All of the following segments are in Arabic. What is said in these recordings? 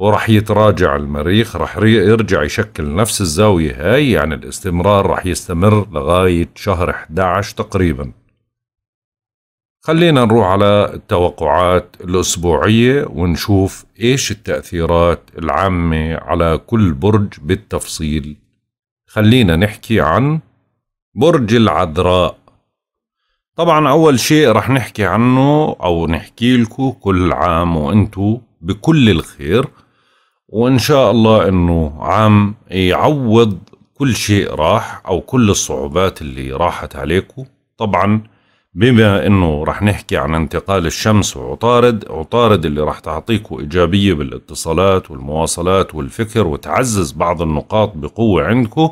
وراح يتراجع المريخ راح يرجع يشكل نفس الزاوية هاي يعني الاستمرار راح يستمر لغاية شهر 11 تقريبا خلينا نروح على التوقعات الأسبوعية ونشوف إيش التأثيرات العامة على كل برج بالتفصيل خلينا نحكي عن برج العذراء طبعا أول شيء رح نحكي عنه أو نحكي لكم كل عام وأنتو بكل الخير وان شاء الله انه عم يعوض كل شيء راح او كل الصعوبات اللي راحت عليكم طبعا بما انه رح نحكي عن انتقال الشمس وعطارد عطارد اللي رح تعطيكم ايجابية بالاتصالات والمواصلات والفكر وتعزز بعض النقاط بقوة عندكم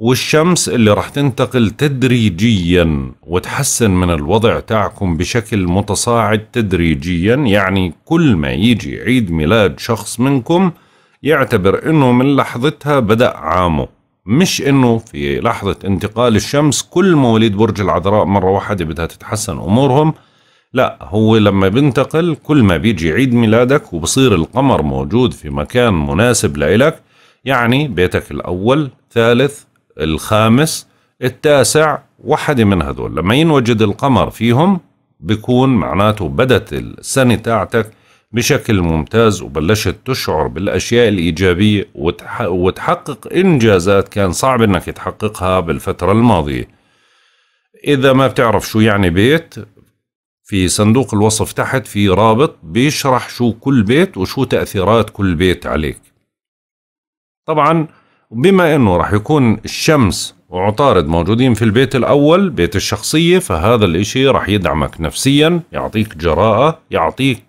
والشمس اللي راح تنتقل تدريجيا وتحسن من الوضع تاعكم بشكل متصاعد تدريجيا يعني كل ما يجي عيد ميلاد شخص منكم يعتبر انه من لحظتها بدأ عامه مش انه في لحظة انتقال الشمس كل مواليد برج العذراء مرة واحدة بدها تتحسن امورهم لا هو لما بنتقل كل ما بيجي عيد ميلادك وبصير القمر موجود في مكان مناسب لإلك يعني بيتك الأول ثالث الخامس التاسع وحدة من هدول لما ينوجد القمر فيهم بكون معناته بدت السنة تاعتك بشكل ممتاز وبلشت تشعر بالأشياء الإيجابية وتحقق إنجازات كان صعب إنك تحققها بالفترة الماضية إذا ما بتعرف شو يعني بيت في صندوق الوصف تحت في رابط بيشرح شو كل بيت وشو تأثيرات كل بيت عليك طبعاً بما أنه راح يكون الشمس وعطارد موجودين في البيت الأول بيت الشخصية فهذا الإشي راح يدعمك نفسيا يعطيك جراءة يعطيك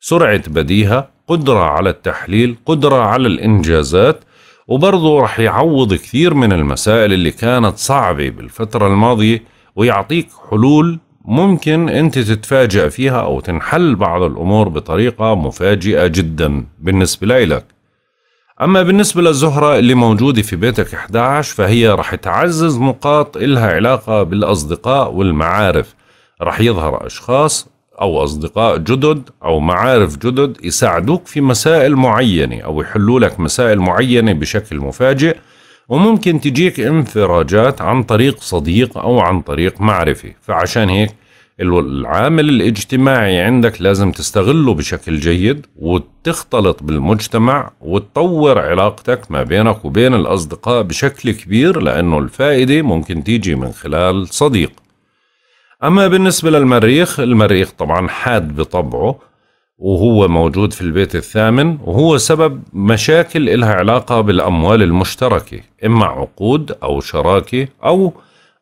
سرعة بديهة قدرة على التحليل قدرة على الإنجازات وبرضه راح يعوض كثير من المسائل اللي كانت صعبة بالفترة الماضية ويعطيك حلول ممكن أنت تتفاجأ فيها أو تنحل بعض الأمور بطريقة مفاجئة جدا بالنسبة لك أما بالنسبة للزهرة اللي موجودة في بيتك 11 فهي رح تعزز نقاط إلها علاقة بالأصدقاء والمعارف رح يظهر أشخاص أو أصدقاء جدد أو معارف جدد يساعدوك في مسائل معينة أو يحلوا لك مسائل معينة بشكل مفاجئ وممكن تجيك انفراجات عن طريق صديق أو عن طريق معرفة فعشان هيك العامل الاجتماعي عندك لازم تستغله بشكل جيد وتختلط بالمجتمع وتطور علاقتك ما بينك وبين الأصدقاء بشكل كبير لأنه الفائدة ممكن تيجي من خلال صديق أما بالنسبة للمريخ المريخ طبعا حاد بطبعه وهو موجود في البيت الثامن وهو سبب مشاكل إلها علاقة بالأموال المشتركة إما عقود أو شراكة أو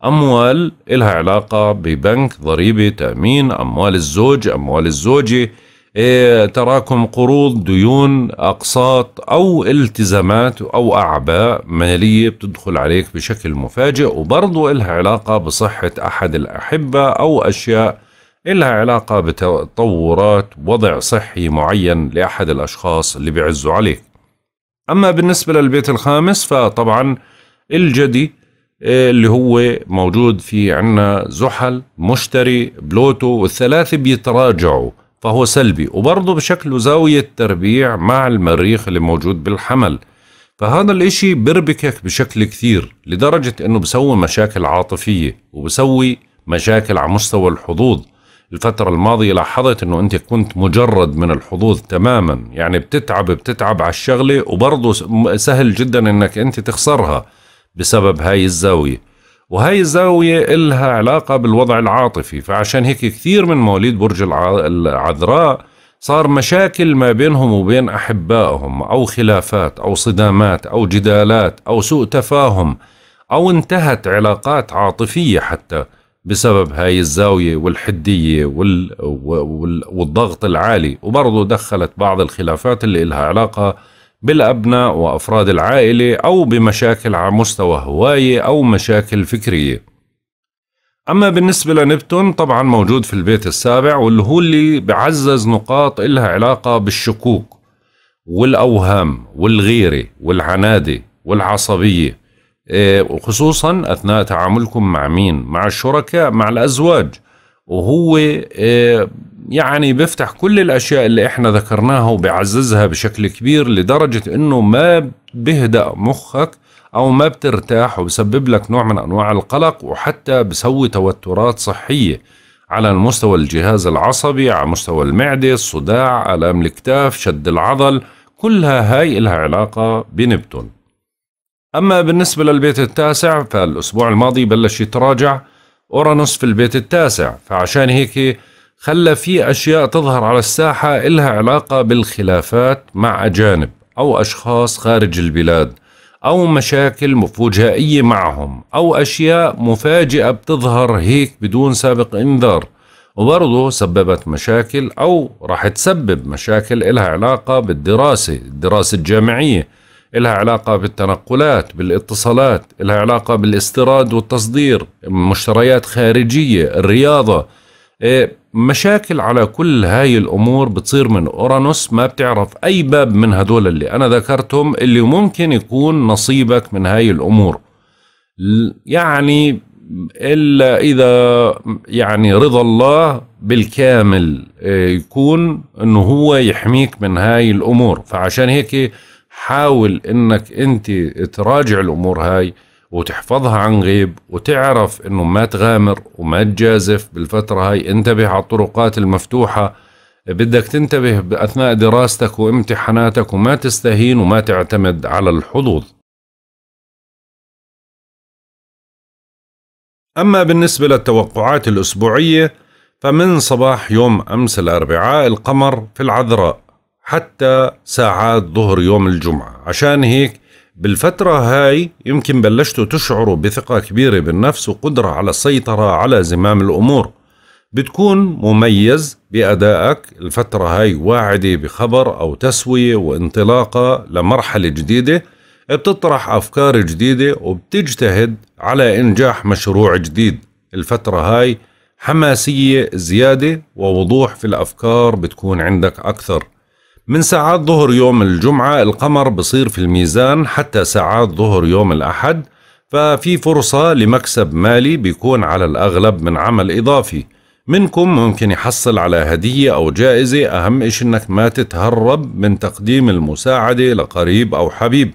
أموال إلها علاقة ببنك ضريبة تأمين أموال الزوج أموال الزوجة إيه تراكم قروض ديون أقساط أو التزامات أو أعباء مالية بتدخل عليك بشكل مفاجئ وبرضو إلها علاقة بصحة أحد الأحبة أو أشياء إلها علاقة بتطورات وضع صحي معين لأحد الأشخاص اللي بيعزوا عليك أما بالنسبة للبيت الخامس فطبعا الجدي اللي هو موجود في عنا زحل مشتري بلوتو والثلاثة بيتراجعوا فهو سلبي وبرضه بشكل زاوية تربيع مع المريخ اللي موجود بالحمل فهذا الاشي بربكك بشكل كثير لدرجة انه بسوي مشاكل عاطفية وبسوي مشاكل على مستوى الحظوظ الفترة الماضية لاحظت انه انت كنت مجرد من الحظوظ تماما يعني بتتعب بتتعب على الشغلة وبرضه سهل جدا انك انت تخسرها بسبب هاي الزاوية وهاي الزاوية إلها علاقة بالوضع العاطفي فعشان هيك كثير من مواليد برج العذراء صار مشاكل ما بينهم وبين أحبائهم أو خلافات أو صدامات أو جدالات أو سوء تفاهم أو انتهت علاقات عاطفية حتى بسبب هاي الزاوية والحدية والضغط العالي وبرضه دخلت بعض الخلافات اللي إلها علاقة بالأبناء وأفراد العائلة أو بمشاكل على مستوى هواية أو مشاكل فكرية أما بالنسبة لنبتون طبعا موجود في البيت السابع واللي هو اللي بعزز نقاط إلها علاقة بالشكوك والأوهام والغيرة والعنادة والعصبية إيه، وخصوصا أثناء تعاملكم مع مين مع الشركاء مع الأزواج وهو إيه، يعني بيفتح كل الاشياء اللي احنا ذكرناها وبيعززها بشكل كبير لدرجه انه ما بيهدأ مخك او ما بترتاح وبسبب لك نوع من انواع القلق وحتى بسوي توترات صحيه على المستوى الجهاز العصبي على مستوى المعده الصداع الام الاكتاف شد العضل كلها هاي لها علاقه بنبتون اما بالنسبه للبيت التاسع فالاسبوع الماضي بلش يتراجع اورانوس في البيت التاسع فعشان هيك خلى في أشياء تظهر على الساحة إلها علاقة بالخلافات مع أجانب أو أشخاص خارج البلاد أو مشاكل فجائية معهم أو أشياء مفاجئة بتظهر هيك بدون سابق إنذار وبرضه سببت مشاكل أو راح تسبب مشاكل إلها علاقة بالدراسة الدراسة الجامعية إلها علاقة بالتنقلات بالاتصالات إلها علاقة بالاستيراد والتصدير مشتريات خارجية الرياضة إيه، مشاكل على كل هاي الأمور بتصير من أورانوس ما بتعرف أي باب من هدول اللي أنا ذكرتهم اللي ممكن يكون نصيبك من هاي الأمور يعني إلا إذا يعني رضا الله بالكامل إيه، يكون أنه هو يحميك من هاي الأمور فعشان هيك حاول أنك أنت تراجع الأمور هاي وتحفظها عن غيب وتعرف انه ما تغامر وما تجازف بالفترة هاي انتبه على الطرقات المفتوحة بدك تنتبه أثناء دراستك وامتحاناتك وما تستهين وما تعتمد على الحظوظ أما بالنسبة للتوقعات الأسبوعية فمن صباح يوم أمس الأربعاء القمر في العذراء حتى ساعات ظهر يوم الجمعة عشان هيك بالفترة هاي يمكن بلشتوا تشعروا بثقة كبيرة بالنفس وقدرة على السيطرة على زمام الأمور بتكون مميز بأدائك الفترة هاي واعدة بخبر أو تسوية وانطلاقة لمرحلة جديدة بتطرح أفكار جديدة وبتجتهد على إنجاح مشروع جديد الفترة هاي حماسية زيادة ووضوح في الأفكار بتكون عندك أكثر من ساعات ظهر يوم الجمعة القمر بصير في الميزان حتى ساعات ظهر يوم الأحد ففي فرصة لمكسب مالي بيكون على الأغلب من عمل إضافي منكم ممكن يحصل على هدية أو جائزة أهم إشي أنك ما تتهرب من تقديم المساعدة لقريب أو حبيب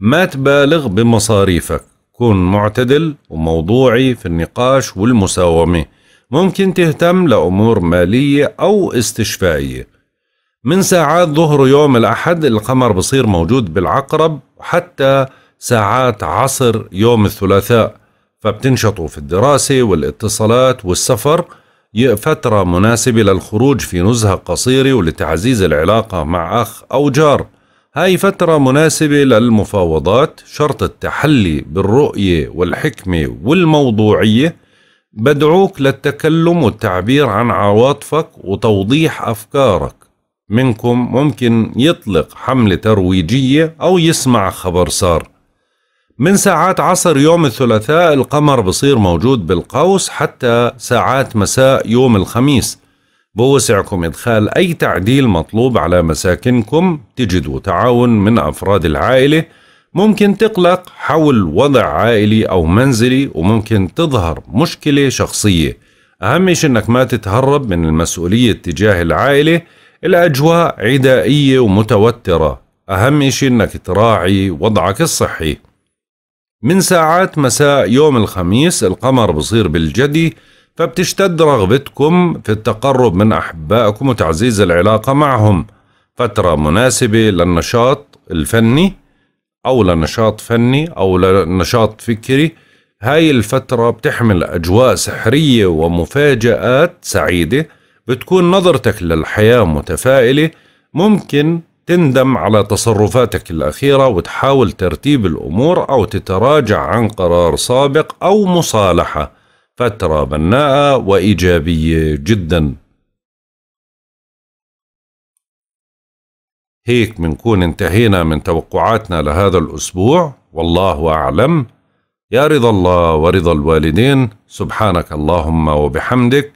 ما تبالغ بمصاريفك كن معتدل وموضوعي في النقاش والمساومة ممكن تهتم لأمور مالية أو استشفائية من ساعات ظهر يوم الأحد القمر بصير موجود بالعقرب حتى ساعات عصر يوم الثلاثاء فبتنشطوا في الدراسة والاتصالات والسفر فترة مناسبة للخروج في نزهة قصيرة ولتعزيز العلاقة مع أخ أو جار هاي فترة مناسبة للمفاوضات شرط التحلي بالرؤية والحكمة والموضوعية بدعوك للتكلم والتعبير عن عواطفك وتوضيح أفكارك منكم ممكن يطلق حملة ترويجية أو يسمع خبر صار من ساعات عصر يوم الثلاثاء القمر بصير موجود بالقوس حتى ساعات مساء يوم الخميس بوسعكم إدخال أي تعديل مطلوب على مساكنكم تجدوا تعاون من أفراد العائلة ممكن تقلق حول وضع عائلي أو منزلي وممكن تظهر مشكلة شخصية أهم شيء أنك ما تتهرب من المسؤولية تجاه العائلة الأجواء عدائية ومتوترة أهم إشي إنك تراعي وضعك الصحي من ساعات مساء يوم الخميس القمر بصير بالجدي فبتشتد رغبتكم في التقرب من أحبائكم وتعزيز العلاقة معهم فترة مناسبة للنشاط الفني أو لنشاط فني أو لنشاط فكري هاي الفترة بتحمل أجواء سحرية ومفاجآت سعيدة بتكون نظرتك للحياة متفائلة ممكن تندم على تصرفاتك الأخيرة وتحاول ترتيب الأمور أو تتراجع عن قرار سابق أو مصالحة فترة بناءة وإيجابية جدا هيك منكون انتهينا من توقعاتنا لهذا الأسبوع والله أعلم يا رضا الله ورضا الوالدين سبحانك اللهم وبحمدك